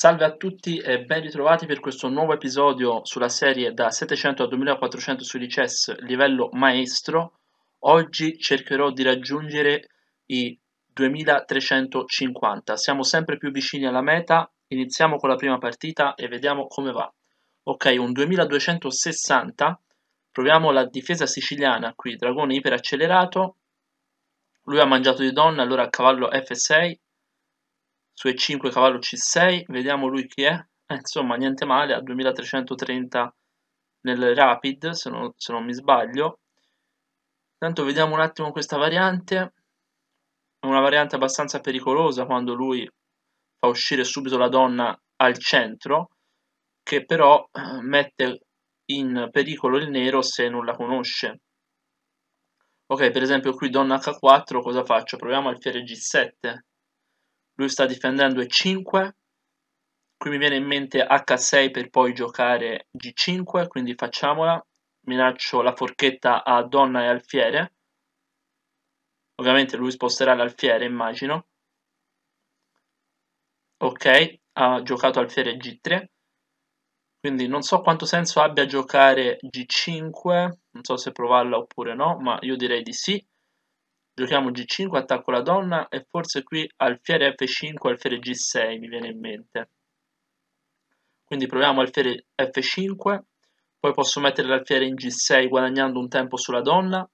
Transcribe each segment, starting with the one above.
Salve a tutti e ben ritrovati per questo nuovo episodio sulla serie da 700 a 2400 sui chess livello maestro. Oggi cercherò di raggiungere i 2350. Siamo sempre più vicini alla meta. Iniziamo con la prima partita e vediamo come va. Ok, un 2260. Proviamo la difesa siciliana qui, dragone iperaccelerato. Lui ha mangiato di donna, allora cavallo F6, su E5 cavallo C6, vediamo lui chi è, eh, insomma niente male, a 2330 nel rapid se non, se non mi sbaglio, Intanto vediamo un attimo questa variante, è una variante abbastanza pericolosa quando lui fa uscire subito la donna al centro, che però eh, mette in pericolo il nero se non la conosce. Ok, per esempio qui donna h4 cosa faccio? Proviamo alfiere g7, lui sta difendendo E5, qui mi viene in mente H6 per poi giocare G5, quindi facciamola, minaccio la forchetta a donna e alfiere, ovviamente lui sposterà l'alfiere immagino, ok, ha giocato alfiere G3, quindi non so quanto senso abbia giocare G5, non so se provarla oppure no, ma io direi di sì, giochiamo G5, attacco la donna e forse qui alfiere F5, alfiere G6 mi viene in mente. Quindi proviamo alfiere F5, poi posso mettere l'alfiere in G6 guadagnando un tempo sulla donna.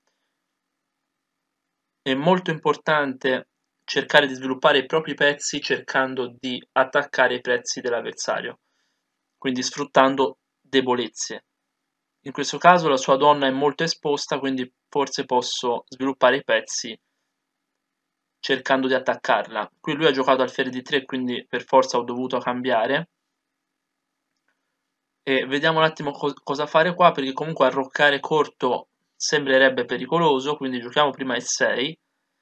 È molto importante cercare di sviluppare i propri pezzi cercando di attaccare i pezzi dell'avversario, quindi sfruttando debolezze in questo caso la sua donna è molto esposta quindi forse posso sviluppare i pezzi cercando di attaccarla qui lui ha giocato al alfiere di 3 quindi per forza ho dovuto cambiare e vediamo un attimo co cosa fare qua perché comunque arroccare corto sembrerebbe pericoloso quindi giochiamo prima il 6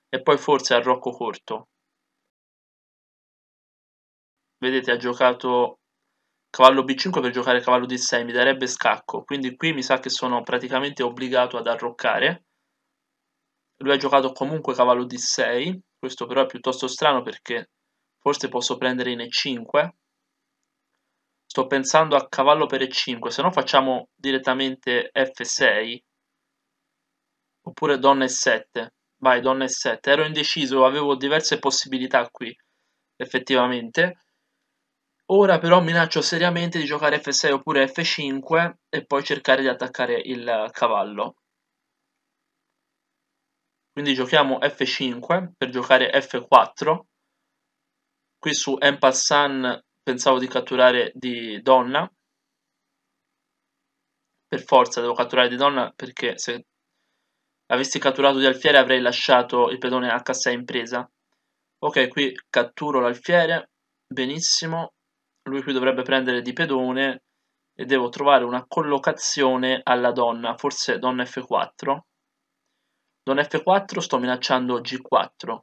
e poi forse arrocco corto vedete ha giocato cavallo b5 per giocare cavallo d6 mi darebbe scacco, quindi qui mi sa che sono praticamente obbligato ad arroccare. Lui ha giocato comunque cavallo d6, questo però è piuttosto strano perché forse posso prendere in e5. Sto pensando a cavallo per e5, se no facciamo direttamente f6 oppure donna e7. Vai, donna e7. Ero indeciso, avevo diverse possibilità qui, effettivamente. Ora però minaccio seriamente di giocare f6 oppure f5 e poi cercare di attaccare il cavallo. Quindi giochiamo f5 per giocare f4. Qui su Empassan pensavo di catturare di donna. Per forza devo catturare di donna perché se avessi catturato di alfiere avrei lasciato il pedone h6 in presa. Ok, qui catturo l'alfiere. Benissimo, lui qui dovrebbe prendere di pedone e devo trovare una collocazione alla donna, forse donna f4. Donna f4 sto minacciando g4,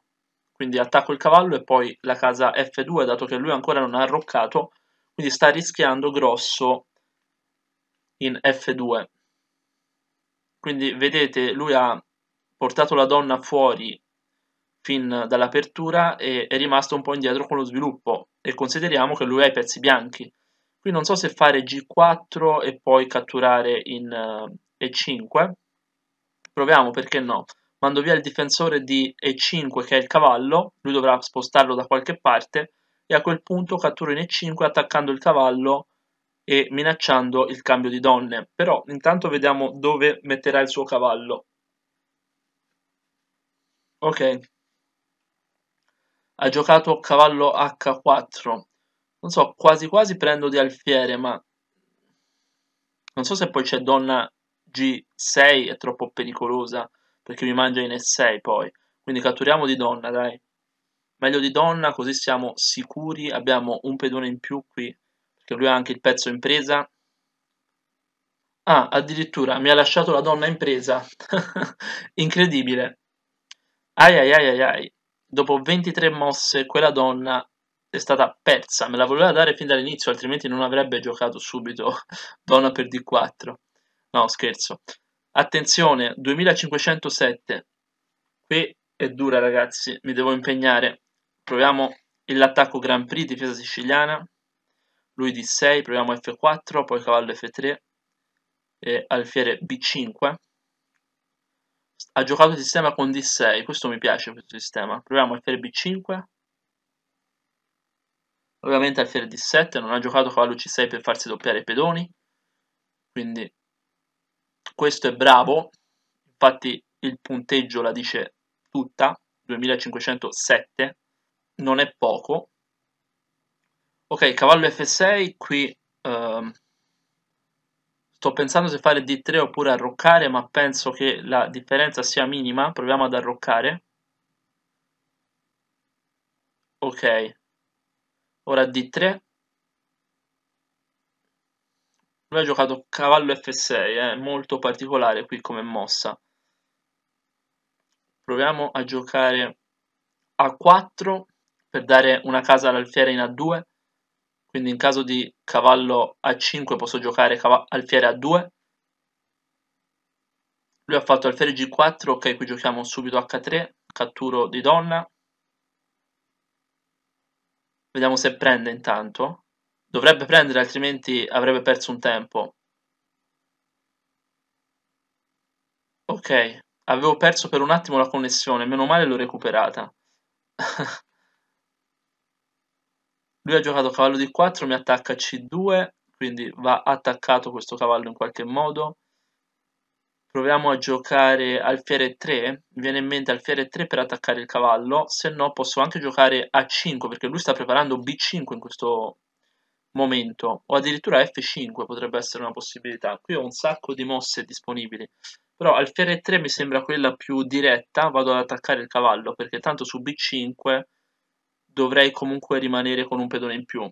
quindi attacco il cavallo e poi la casa f2, dato che lui ancora non ha arroccato, quindi sta rischiando grosso in f2. Quindi vedete, lui ha portato la donna fuori fin dall'apertura e è rimasto un po' indietro con lo sviluppo e consideriamo che lui ha i pezzi bianchi. Qui non so se fare G4 e poi catturare in E5. Eh, Proviamo perché no. Mando via il difensore di E5 che è il cavallo, lui dovrà spostarlo da qualche parte e a quel punto catturo in E5 attaccando il cavallo e minacciando il cambio di donne. Però intanto vediamo dove metterà il suo cavallo. Ok, ha giocato cavallo h4. Non so, quasi quasi prendo di alfiere, ma non so se poi c'è donna g6, è troppo pericolosa, perché mi mangia in s 6 poi. Quindi catturiamo di donna, dai. Meglio di donna, così siamo sicuri, abbiamo un pedone in più qui, perché lui ha anche il pezzo in presa. Ah, addirittura mi ha lasciato la donna in presa. Incredibile. Ai ai ai ai ai dopo 23 mosse quella donna è stata persa, me la voleva dare fin dall'inizio, altrimenti non avrebbe giocato subito donna per D4. No, scherzo. Attenzione, 2507. Qui è dura, ragazzi, mi devo impegnare. Proviamo l'attacco Grand Prix, difesa siciliana. Lui D6, proviamo F4, poi cavallo F3 e alfiere B5 ha giocato il sistema con D6, questo mi piace questo sistema. Proviamo alfiere B5. Ovviamente alfiere D7, non ha giocato cavallo C6 per farsi doppiare i pedoni. Quindi questo è bravo, infatti il punteggio la dice tutta, 2507, non è poco. Ok, cavallo F6, qui ehm, Sto pensando se fare D3 oppure arroccare, ma penso che la differenza sia minima. Proviamo ad arroccare. Ok. Ora D3. Lui ha giocato cavallo F6, è eh? molto particolare qui come mossa. Proviamo a giocare A4 per dare una casa all'alfiere in A2 quindi in caso di cavallo A5 posso giocare alfiere A2. Lui ha fatto alfiere G4, ok, qui giochiamo subito H3, catturo di donna. Vediamo se prende intanto. Dovrebbe prendere, altrimenti avrebbe perso un tempo. Ok, avevo perso per un attimo la connessione, meno male l'ho recuperata. Lui ha giocato cavallo di 4, mi attacca c2, quindi va attaccato questo cavallo in qualche modo. Proviamo a giocare alfiere 3, viene in mente alfiere 3 per attaccare il cavallo, se no posso anche giocare a 5 perché lui sta preparando b5 in questo momento, o addirittura f5 potrebbe essere una possibilità. Qui ho un sacco di mosse disponibili, però alfiere 3 mi sembra quella più diretta, vado ad attaccare il cavallo perché tanto su b5 dovrei comunque rimanere con un pedone in più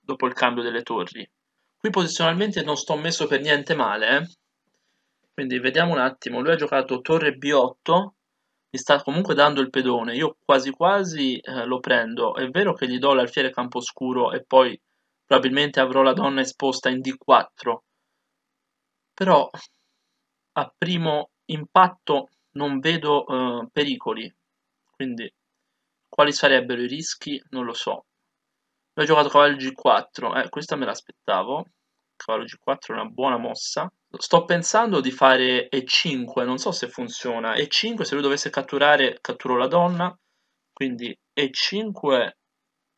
dopo il cambio delle torri. Qui posizionalmente non sto messo per niente male, eh? quindi vediamo un attimo, lui ha giocato torre B8, mi sta comunque dando il pedone, io quasi quasi eh, lo prendo, è vero che gli do l'alfiere campo scuro e poi probabilmente avrò la donna esposta in D4, però a primo impatto non vedo eh, pericoli, quindi quali sarebbero i rischi? Non lo so. Lui ha giocato cavallo G4, eh, questa me l'aspettavo. Cavallo G4 è una buona mossa. Sto pensando di fare E5, non so se funziona. E5 se lui dovesse catturare, catturo la donna. Quindi E5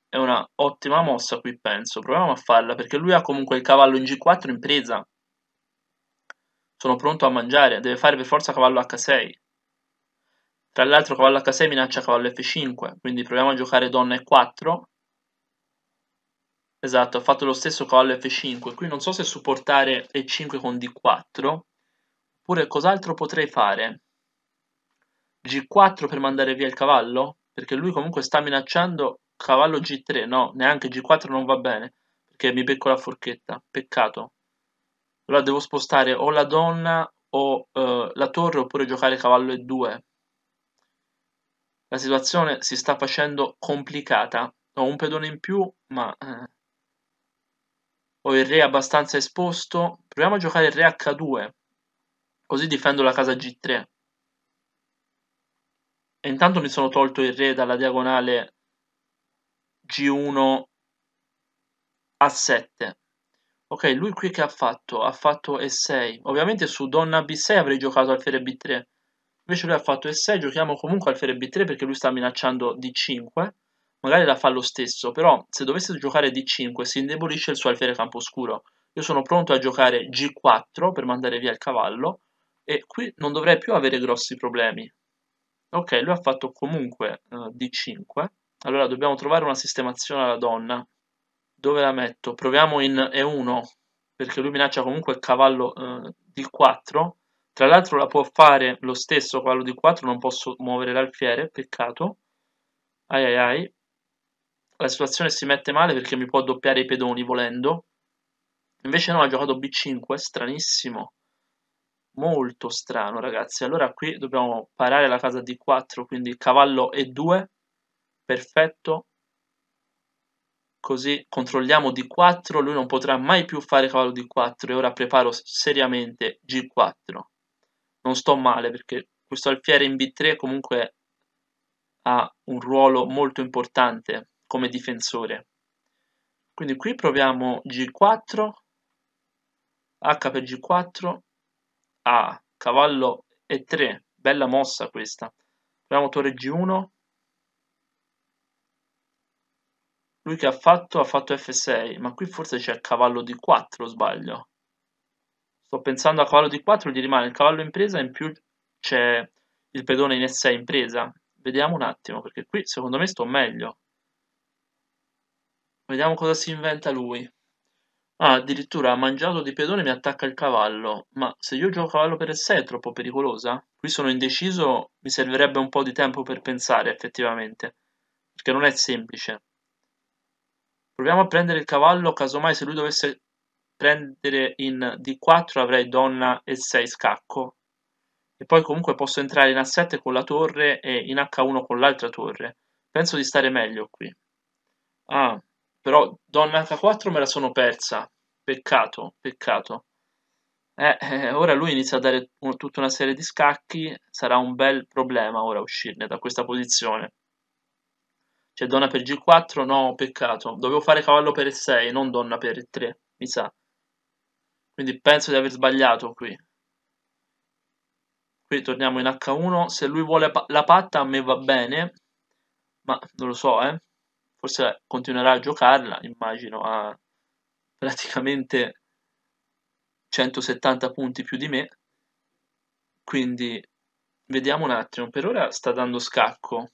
è una ottima mossa qui, penso. Proviamo a farla, perché lui ha comunque il cavallo in G4 in presa. Sono pronto a mangiare, deve fare per forza cavallo H6. Tra l'altro cavallo h6 minaccia cavallo f5, quindi proviamo a giocare donna e4. Esatto, ho fatto lo stesso cavallo f5. Qui non so se supportare e5 con d4, oppure cos'altro potrei fare. g4 per mandare via il cavallo? Perché lui comunque sta minacciando cavallo g3, no, neanche g4 non va bene, perché mi becco la forchetta, peccato. Allora devo spostare o la donna o eh, la torre, oppure giocare cavallo e2 la situazione si sta facendo complicata. Ho un pedone in più, ma eh, ho il re abbastanza esposto. Proviamo a giocare il re H2, così difendo la casa G3. E intanto mi sono tolto il re dalla diagonale G1 A7. Ok, lui qui che ha fatto? Ha fatto E6. Ovviamente su donna B6 avrei giocato alfiere B3, Invece lui ha fatto e 6, giochiamo comunque alfiere b3 perché lui sta minacciando d5. Magari la fa lo stesso, però se dovesse giocare d5 si indebolisce il suo alfiere scuro. Io sono pronto a giocare g4 per mandare via il cavallo e qui non dovrei più avere grossi problemi. Ok, lui ha fatto comunque uh, eh, d5. Allora dobbiamo trovare una sistemazione alla donna. Dove la metto? Proviamo in e1 perché lui minaccia comunque il cavallo uh, eh, d4 tra l'altro la può fare lo stesso cavallo di 4, non posso muovere l'alfiere, peccato. Ai ai ai. La situazione si mette male perché mi può doppiare i pedoni volendo. Invece no, ha giocato B5, stranissimo. Molto strano ragazzi. Allora qui dobbiamo parare la casa D4, quindi cavallo E2. Perfetto. Così controlliamo D4, lui non potrà mai più fare cavallo D4 e ora preparo seriamente G4 non sto male perché questo alfiere in B3 comunque ha un ruolo molto importante come difensore. Quindi qui proviamo G4, H per G4, A, cavallo E3, bella mossa questa. Proviamo torre G1. Lui che ha fatto, ha fatto F6, ma qui forse c'è cavallo D4, sbaglio. Sto pensando a cavallo di 4, gli rimane il cavallo in presa, in più c'è il pedone in s 6 in presa. Vediamo un attimo, perché qui secondo me sto meglio. Vediamo cosa si inventa lui. Ah, addirittura ha mangiato di pedone e mi attacca il cavallo. Ma se io gioco cavallo per E6 è troppo pericolosa? Qui sono indeciso, mi servirebbe un po' di tempo per pensare effettivamente. Perché non è semplice. Proviamo a prendere il cavallo, casomai se lui dovesse prendere in D4 avrei donna e 6 scacco. E poi comunque posso entrare in A7 con la torre e in H1 con l'altra torre. Penso di stare meglio qui. Ah, però donna H4 me la sono persa. Peccato, peccato. Eh, eh, ora lui inizia a dare un, tutta una serie di scacchi, sarà un bel problema ora uscirne da questa posizione. C'è cioè, donna per G4? No, peccato. Dovevo fare cavallo per E6, non donna per E3, mi sa. Quindi penso di aver sbagliato qui. Qui torniamo in H1. Se lui vuole pa la patta a me va bene. Ma non lo so, eh. Forse continuerà a giocarla, immagino, a praticamente 170 punti più di me. Quindi vediamo un attimo. Per ora sta dando scacco.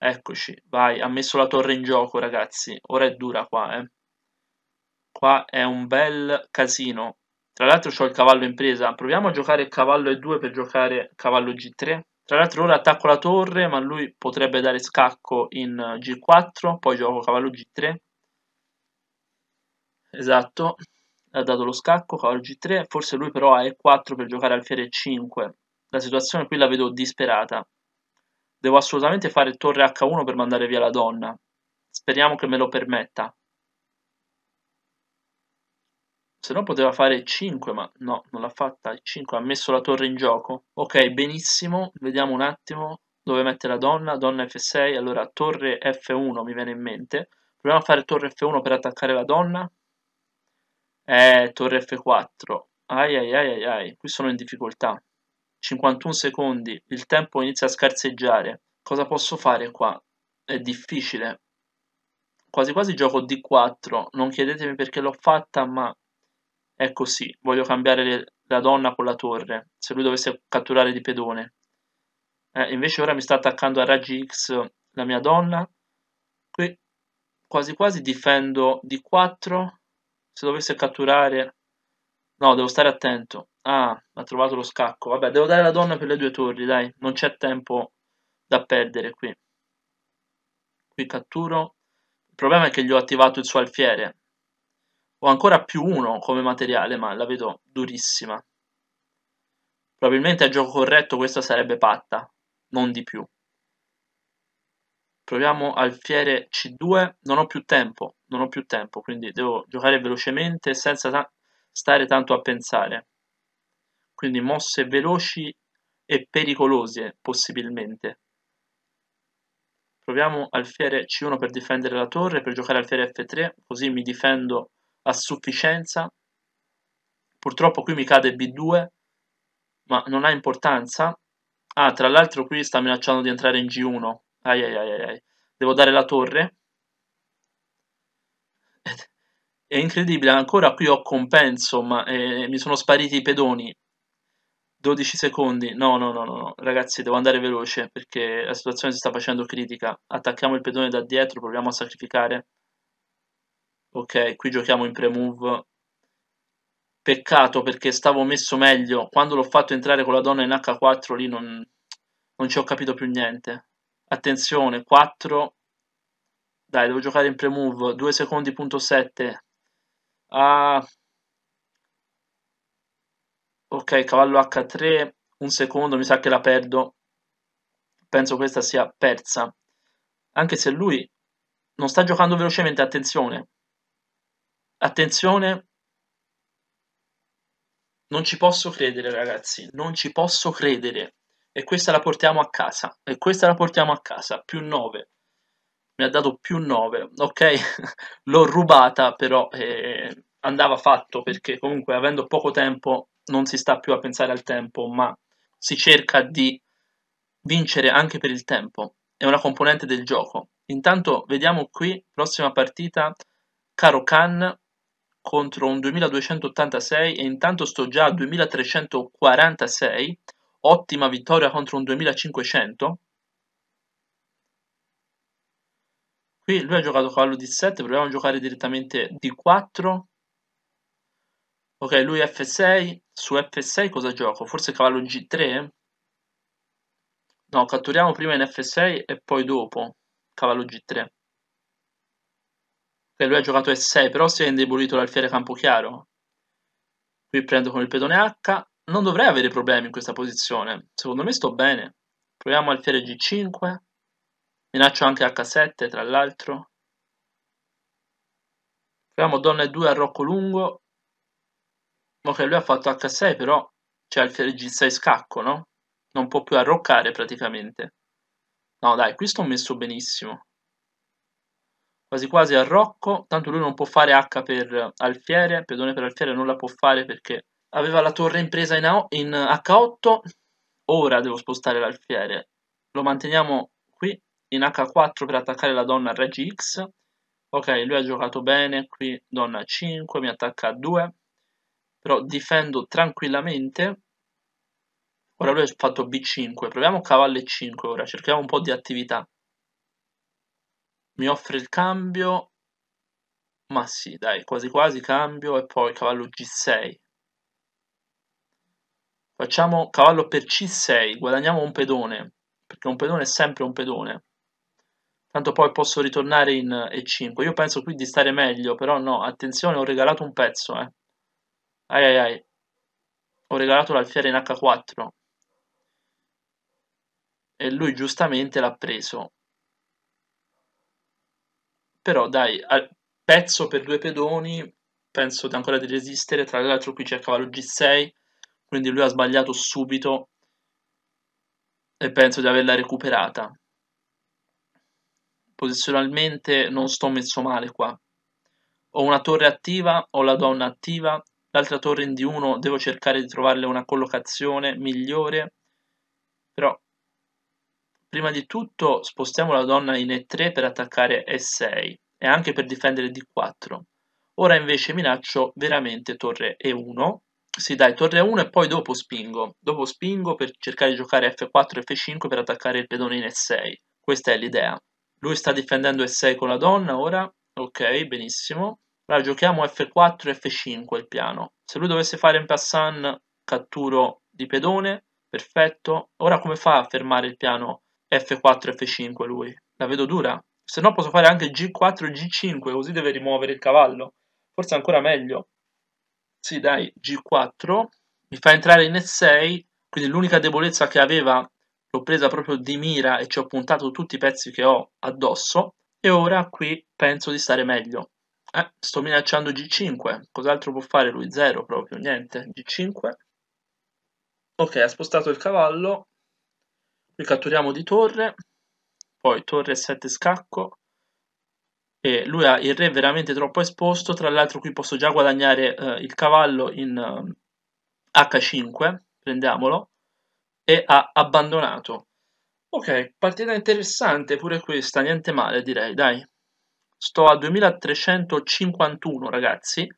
Eccoci, vai, ha messo la torre in gioco, ragazzi. Ora è dura qua, eh. Qua è un bel casino. Tra l'altro ho il cavallo in presa. Proviamo a giocare cavallo e2 per giocare cavallo g3. Tra l'altro ora attacco la torre, ma lui potrebbe dare scacco in eh, g4, poi gioco cavallo g3. Esatto, ha dato lo scacco, cavallo g3. Forse lui però ha e4 per giocare alfiere e5. La situazione qui la vedo disperata. Devo assolutamente fare torre h1 per mandare via la donna. Speriamo che me lo permetta. Se no poteva fare 5, ma no, non l'ha fatta. 5 ha messo la torre in gioco. Ok, benissimo. Vediamo un attimo dove mette la donna. Donna F6, allora torre F1 mi viene in mente. Proviamo a fare torre F1 per attaccare la donna. Eh, torre F4. Ai ai ai ai ai, qui sono in difficoltà. 51 secondi, il tempo inizia a scarseggiare. Cosa posso fare qua? È difficile. Quasi quasi gioco D4, non chiedetemi perché l'ho fatta, ma è così, voglio cambiare le, la donna con la torre, se lui dovesse catturare di pedone. Eh, invece ora mi sta attaccando a raggi X la mia donna, qui quasi quasi difendo di 4, se dovesse catturare... No, devo stare attento. Ah, ha trovato lo scacco. Vabbè, devo dare la donna per le due torri, dai. Non c'è tempo da perdere qui. Qui catturo. Il problema è che gli ho attivato il suo alfiere. Ho ancora più uno come materiale, ma la vedo durissima. Probabilmente a gioco corretto questa sarebbe patta, non di più. Proviamo alfiere C2, non ho più tempo, non ho più tempo, quindi devo giocare velocemente senza ta stare tanto a pensare. Quindi mosse veloci e pericolose, possibilmente. Proviamo alfiere C1 per difendere la torre, per giocare alfiere F3, così mi difendo a sufficienza. Purtroppo qui mi cade B2, ma non ha importanza. Ah, tra l'altro qui sta minacciando di entrare in G1. Ai ai ai ai. Devo dare la torre. È incredibile, ancora qui ho compenso, ma eh, mi sono spariti i pedoni. 12 secondi. No, no, no, no, ragazzi, devo andare veloce perché la situazione si sta facendo critica. Attacchiamo il pedone da dietro, proviamo a sacrificare ok? Qui giochiamo in pre-move. Peccato perché stavo messo meglio. Quando l'ho fatto entrare con la donna in H4 lì non, non ci ho capito più niente. Attenzione, 4. Dai, devo giocare in pre-move. 2 secondi, punto 7. Ah. Ok, cavallo H3. Un secondo, mi sa che la perdo. Penso questa sia persa. Anche se lui non sta giocando velocemente, attenzione. Attenzione, non ci posso credere ragazzi, non ci posso credere. E questa la portiamo a casa, e questa la portiamo a casa, più 9. Mi ha dato più 9, ok? L'ho rubata però eh, andava fatto perché comunque avendo poco tempo non si sta più a pensare al tempo, ma si cerca di vincere anche per il tempo. È una componente del gioco. Intanto vediamo qui, prossima partita, Caro Khan contro un 2286 e intanto sto già a 2346, ottima vittoria contro un 2500. Qui lui ha giocato cavallo di 7 proviamo a giocare direttamente di 4 Ok, lui f6, su f6 cosa gioco? Forse cavallo g3? No, catturiamo prima in f6 e poi dopo cavallo g3 che lui ha giocato E6, però si è indebolito l'alfiere Campochiaro. Qui prendo con il pedone H, non dovrei avere problemi in questa posizione, secondo me sto bene. Proviamo alfiere G5, minaccio anche H7 tra l'altro. Proviamo donna E2 a Rocco Lungo, ok lui ha fatto H6 però c'è alfiere G6 scacco, no? Non può più arroccare praticamente. No dai, qui sto messo benissimo quasi quasi a Rocco, tanto lui non può fare H per alfiere, pedone per alfiere non la può fare perché aveva la torre impresa in, in H8, ora devo spostare l'alfiere, lo manteniamo qui in H4 per attaccare la donna al Reg X, ok lui ha giocato bene, qui donna 5, mi attacca a 2, però difendo tranquillamente, ora lui ha fatto B5, proviamo cavallo 5 ora, cerchiamo un po' di attività. Mi offre il cambio, ma sì, dai, quasi quasi cambio e poi cavallo G6. Facciamo cavallo per C6, guadagniamo un pedone, perché un pedone è sempre un pedone. Tanto poi posso ritornare in E5. Eh, Io penso qui di stare meglio, però no, attenzione, ho regalato un pezzo, eh. Ai ai ai. Ho regalato l'alfiere in H4. E lui giustamente l'ha preso. Però dai, pezzo per due pedoni, penso ancora di resistere, tra l'altro qui c'è il cavallo G6, quindi lui ha sbagliato subito e penso di averla recuperata. Posizionalmente non sto messo male qua. Ho una torre attiva, ho la donna attiva, l'altra torre in D1 devo cercare di trovarle una collocazione migliore, però Prima di tutto spostiamo la donna in E3 per attaccare E6 e anche per difendere D4. Ora invece minaccio veramente torre E1. Sì, dai, torre E1 e poi dopo spingo. Dopo spingo per cercare di giocare F4 e F5 per attaccare il pedone in E6. Questa è l'idea. Lui sta difendendo E6 con la donna ora. Ok, benissimo. Allora giochiamo F4 e F5 il piano. Se lui dovesse fare un passant, catturo di pedone. Perfetto. Ora come fa a fermare il piano F4, F5 lui. La vedo dura. Se no posso fare anche G4, G5, così deve rimuovere il cavallo. Forse ancora meglio. Sì, dai, G4. Mi fa entrare in E6, quindi l'unica debolezza che aveva l'ho presa proprio di mira e ci ho puntato tutti i pezzi che ho addosso. E ora qui penso di stare meglio. Eh, sto minacciando G5. Cos'altro può fare lui? Zero proprio, niente. G5. Ok, ha spostato il cavallo, ricatturiamo di torre, poi torre 7 scacco, e lui ha il re veramente troppo esposto, tra l'altro qui posso già guadagnare eh, il cavallo in eh, H5, prendiamolo, e ha abbandonato. Ok, partita interessante pure questa, niente male direi, dai. Sto a 2351 ragazzi,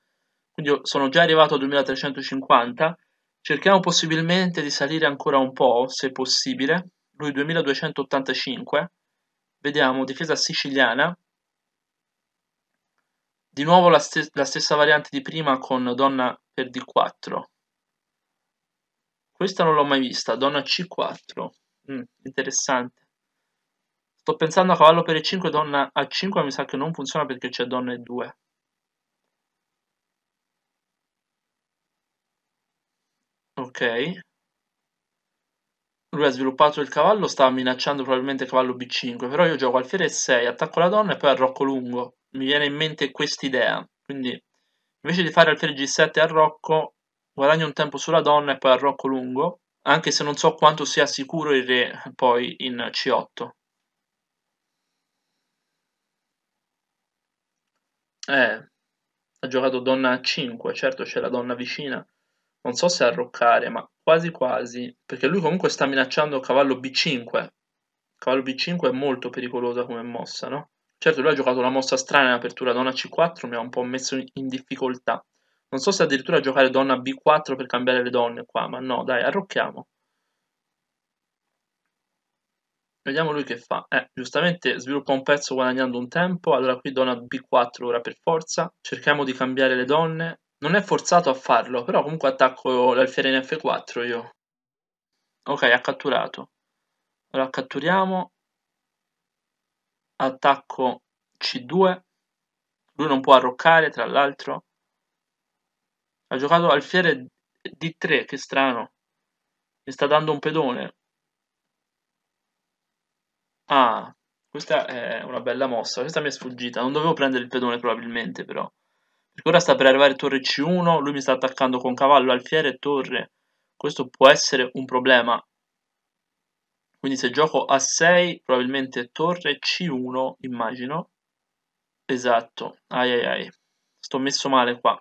quindi sono già arrivato a 2350, cerchiamo possibilmente di salire ancora un po', se possibile, lui 2285, vediamo difesa siciliana, di nuovo la, stes la stessa variante di prima con donna per d4. Questa non l'ho mai vista, donna c4, mm, interessante. Sto pensando a cavallo per e5, donna a5, mi sa che non funziona perché c'è donna e2. Ok, lui ha sviluppato il cavallo, stava minacciando probabilmente il cavallo B5, però io gioco alfiere E6, attacco la donna e poi arrocco lungo. Mi viene in mente quest'idea, quindi invece di fare alfiere G7 e arrocco, guadagno un tempo sulla donna e poi arrocco lungo, anche se non so quanto sia sicuro il re poi in C8. Eh, ha giocato donna a 5, certo c'è la donna vicina non so se arroccare, ma quasi quasi, perché lui comunque sta minacciando cavallo B5. Cavallo B5 è molto pericolosa come mossa, no? Certo, lui ha giocato una mossa strana in apertura donna C4, mi ha un po' messo in difficoltà. Non so se addirittura giocare donna B4 per cambiare le donne qua, ma no, dai, arrocchiamo. Vediamo lui che fa. Eh, giustamente sviluppa un pezzo guadagnando un tempo, allora qui donna B4 ora per forza. Cerchiamo di cambiare le donne, non è forzato a farlo, però comunque attacco l'alfiere in F4 io. Ok, ha catturato. Ora catturiamo. Attacco C2. Lui non può arroccare, tra l'altro. Ha giocato alfiere D3, che strano. Mi sta dando un pedone. Ah, questa è una bella mossa. Questa mi è sfuggita. Non dovevo prendere il pedone probabilmente, però ora sta per arrivare torre C1, lui mi sta attaccando con cavallo, alfiere e torre. Questo può essere un problema. Quindi se gioco a 6, probabilmente torre C1, immagino. Esatto, ai ai ai. Sto messo male qua.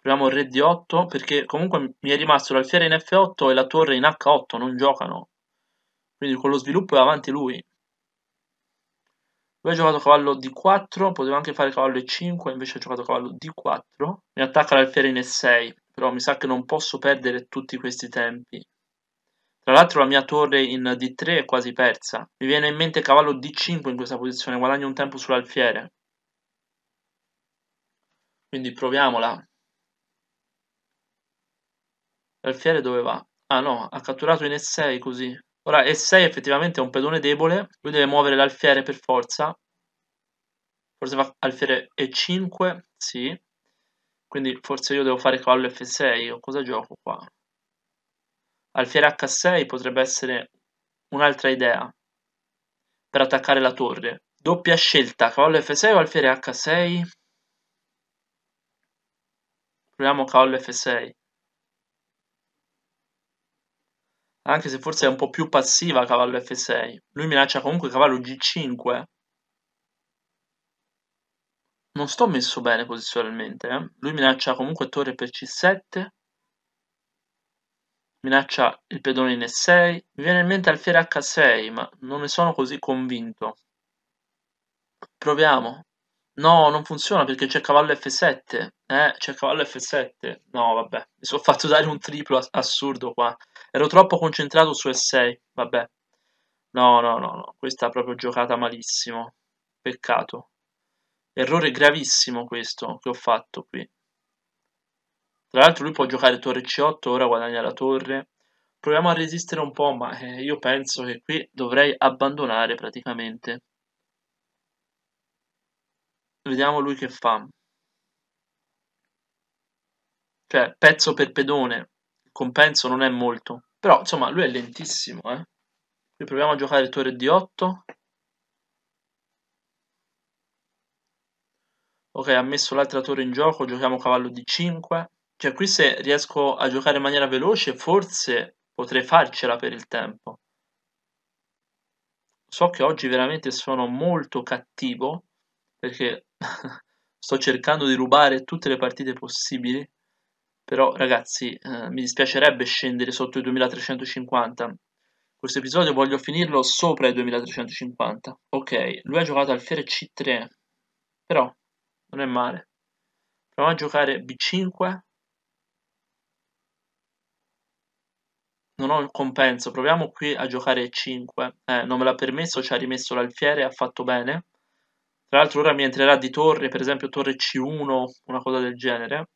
Proviamo re D8, perché comunque mi è rimasto l'alfiere in F8 e la torre in H8, non giocano. Quindi con lo sviluppo è avanti lui. Lui ha giocato cavallo d4, poteva anche fare cavallo e5, invece ha giocato cavallo d4. Mi attacca l'alfiere in e6, però mi sa che non posso perdere tutti questi tempi. Tra l'altro la mia torre in d3 è quasi persa. Mi viene in mente cavallo d5 in questa posizione, guadagno un tempo sull'alfiere. Quindi proviamola. L'alfiere dove va? Ah no, ha catturato in e6 così. Ora E6 effettivamente è un pedone debole, lui deve muovere l'alfiere per forza. Forse va alfiere E5, sì. Quindi forse io devo fare cavallo F6, o cosa gioco qua? Alfiere H6 potrebbe essere un'altra idea per attaccare la torre. Doppia scelta, cavallo F6 o alfiere H6? Proviamo cavallo F6. anche se forse è un po' più passiva cavallo F6. Lui minaccia comunque cavallo G5. Non sto messo bene posizionalmente, eh. Lui minaccia comunque torre per C7. Minaccia il pedone in E6. Mi viene in mente alfiere H6, ma non ne sono così convinto. Proviamo. No, non funziona perché c'è cavallo F7. Eh, c'è cavallo F7. No, vabbè, mi sono fatto dare un triplo assurdo qua. Ero troppo concentrato su E6, vabbè. No, no, no, no, questa è proprio giocata malissimo. Peccato. Errore gravissimo questo che ho fatto qui. Tra l'altro lui può giocare torre C8, ora guadagna la torre. Proviamo a resistere un po', ma eh, io penso che qui dovrei abbandonare praticamente vediamo lui che fa. Cioè, pezzo per pedone, il compenso non è molto. Però, insomma, lui è lentissimo, eh. Qui proviamo a giocare il torre di 8. Ok, ha messo l'altra torre in gioco, giochiamo cavallo di 5. Cioè, qui se riesco a giocare in maniera veloce, forse potrei farcela per il tempo. So che oggi veramente sono molto cattivo, perché sto cercando di rubare tutte le partite possibili, però ragazzi eh, mi dispiacerebbe scendere sotto i 2350. Questo episodio voglio finirlo sopra i 2350. Ok, lui ha giocato alfiere C3, però non è male. Proviamo a giocare B5. Non ho il compenso, proviamo qui a giocare E5. Eh, non me l'ha permesso, ci ha rimesso l'alfiere, ha fatto bene. Tra l'altro ora mi entrerà di torre, per esempio torre C1, una cosa del genere.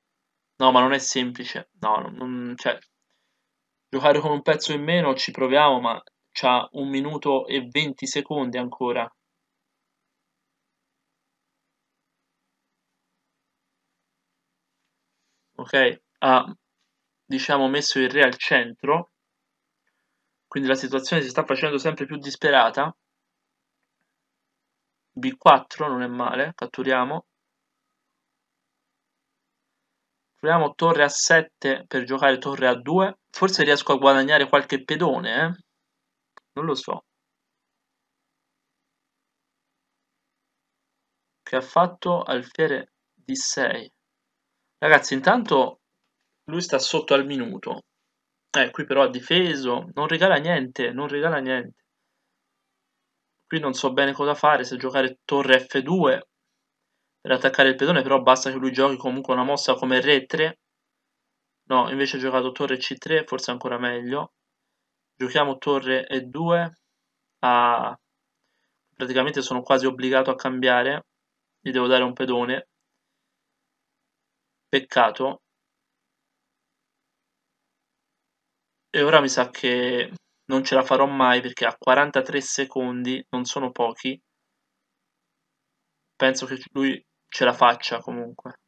No, ma non è semplice. No, non, cioè, giocare con un pezzo in meno ci proviamo, ma c'ha un minuto e 20 secondi ancora. Ok, ha diciamo messo il re al centro, quindi la situazione si sta facendo sempre più disperata. B4 non è male, catturiamo. Proviamo torre a 7 per giocare torre a 2. Forse riesco a guadagnare qualche pedone, eh? Non lo so. Che ha fatto alfiere D6. Ragazzi, intanto lui sta sotto al minuto. Eh, qui però ha difeso. Non regala niente, non regala niente. Qui non so bene cosa fare, se giocare torre F2 per attaccare il pedone, però basta che lui giochi comunque una mossa come re 3. No, invece ha giocato torre C3, forse ancora meglio. Giochiamo torre E2. Ah, praticamente sono quasi obbligato a cambiare. Gli devo dare un pedone. Peccato. E ora mi sa che non ce la farò mai perché a 43 secondi non sono pochi. Penso che lui ce la faccia comunque.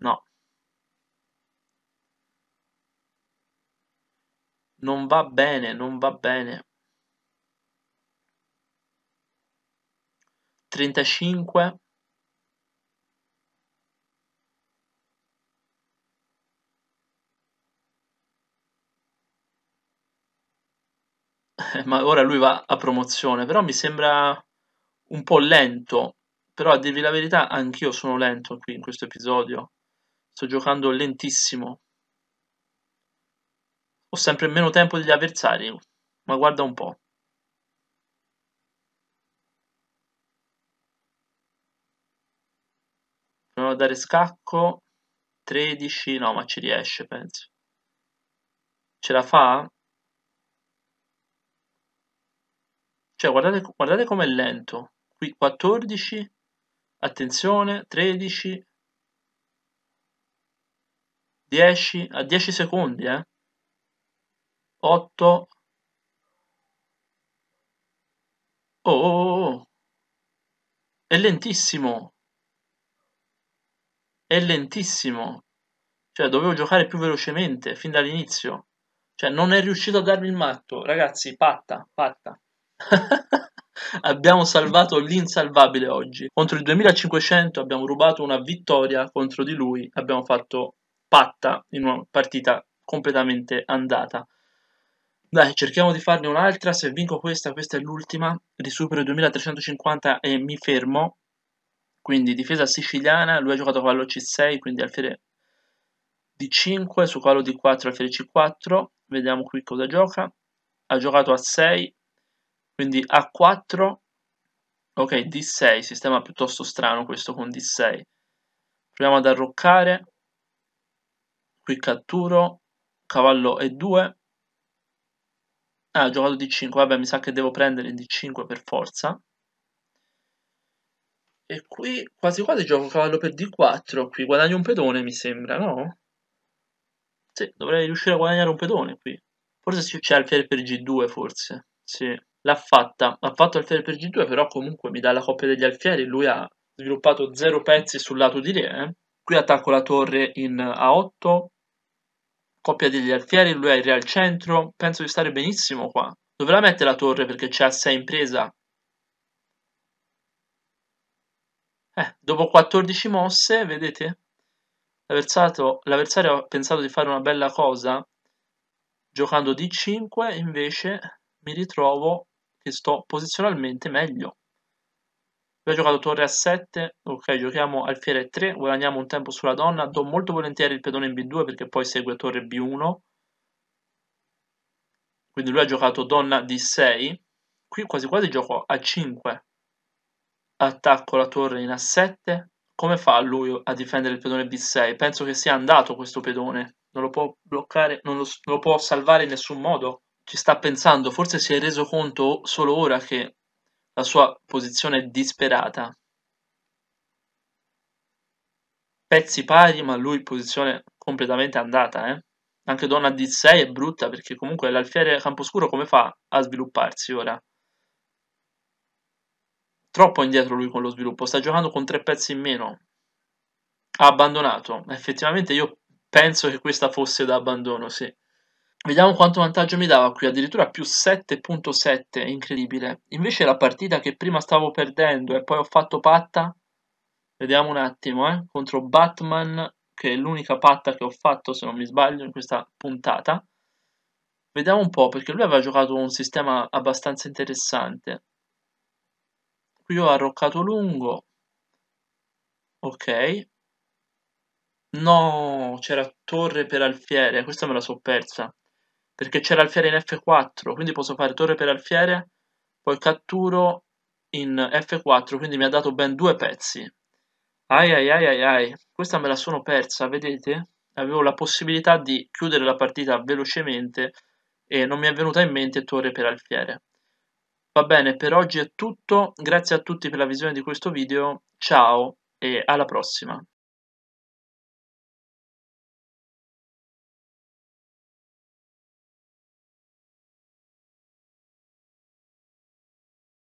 No. Non va bene, non va bene. 35 ma ora lui va a promozione, però mi sembra un po' lento, però a dirvi la verità anch'io sono lento qui in questo episodio, sto giocando lentissimo, ho sempre meno tempo degli avversari, ma guarda un po'. Proviamo a dare scacco, 13, no ma ci riesce penso. Ce la fa? Cioè, guardate, guardate com'è lento. Qui 14, attenzione, 13, 10, a 10 secondi, eh. 8. Oh, oh, oh. È lentissimo. È lentissimo. Cioè, dovevo giocare più velocemente fin dall'inizio. Cioè, non è riuscito a darmi il matto. Ragazzi, patta, patta. abbiamo salvato l'insalvabile oggi. Contro il 2500 abbiamo rubato una vittoria contro di lui, abbiamo fatto patta in una partita completamente andata. Dai, cerchiamo di farne un'altra, se vinco questa, questa è l'ultima, risupero i 2350 e mi fermo. Quindi difesa siciliana, lui ha giocato cavallo C6, quindi alfiere D5, su cavallo D4, alfiere C4. Vediamo qui cosa gioca. Ha giocato a 6, quindi A4, ok, D6, sistema piuttosto strano questo con D6. Proviamo ad arroccare, qui catturo, cavallo E2. Ah, ho giocato D5, vabbè mi sa che devo prendere in D5 per forza. E qui quasi quasi gioco cavallo per D4, qui guadagno un pedone mi sembra, no? Sì, dovrei riuscire a guadagnare un pedone qui. Forse c'è alfiere per G2 forse, sì l'ha fatta, ha fatto alfiere per G2 però comunque mi dà la coppia degli alfieri, lui ha sviluppato 0 pezzi sul lato di re, qui attacco la torre in A8, coppia degli alfieri, lui ha il re al centro, penso di stare benissimo qua. Dove la mette la torre perché c'è A6 in presa? Eh, dopo 14 mosse, vedete? L'avversario ha pensato di fare una bella cosa, giocando D5, invece mi ritrovo che sto posizionalmente meglio. Lui ha giocato torre a 7, ok, giochiamo alfiere 3, guadagniamo un tempo sulla donna, do molto volentieri il pedone in B2 perché poi segue torre B1. Quindi lui ha giocato donna D6, qui quasi quasi gioco A5. Attacco la torre in A7, come fa lui a difendere il pedone B6? Penso che sia andato questo pedone, non lo può bloccare, non lo, non lo può salvare in nessun modo ci sta pensando, forse si è reso conto solo ora che la sua posizione è disperata. Pezzi pari, ma lui posizione completamente andata, eh? Anche donna D6 è brutta perché comunque l'alfiere Camposcuro come fa a svilupparsi ora? Troppo indietro lui con lo sviluppo, sta giocando con tre pezzi in meno. Ha abbandonato. Effettivamente io penso che questa fosse da abbandono, sì. Vediamo quanto vantaggio mi dava qui, addirittura più 7.7, incredibile. Invece la partita che prima stavo perdendo e poi ho fatto patta, vediamo un attimo, eh, contro Batman, che è l'unica patta che ho fatto, se non mi sbaglio, in questa puntata. Vediamo un po', perché lui aveva giocato un sistema abbastanza interessante. Qui ho arroccato lungo. Ok. No, c'era torre per alfiere, questa me la so persa perché c'è l'alfiere in F4, quindi posso fare torre per alfiere, poi catturo in F4, quindi mi ha dato ben due pezzi. Ai ai ai ai ai, questa me la sono persa, vedete? Avevo la possibilità di chiudere la partita velocemente e non mi è venuta in mente torre per alfiere. Va bene, per oggi è tutto, grazie a tutti per la visione di questo video, ciao e alla prossima!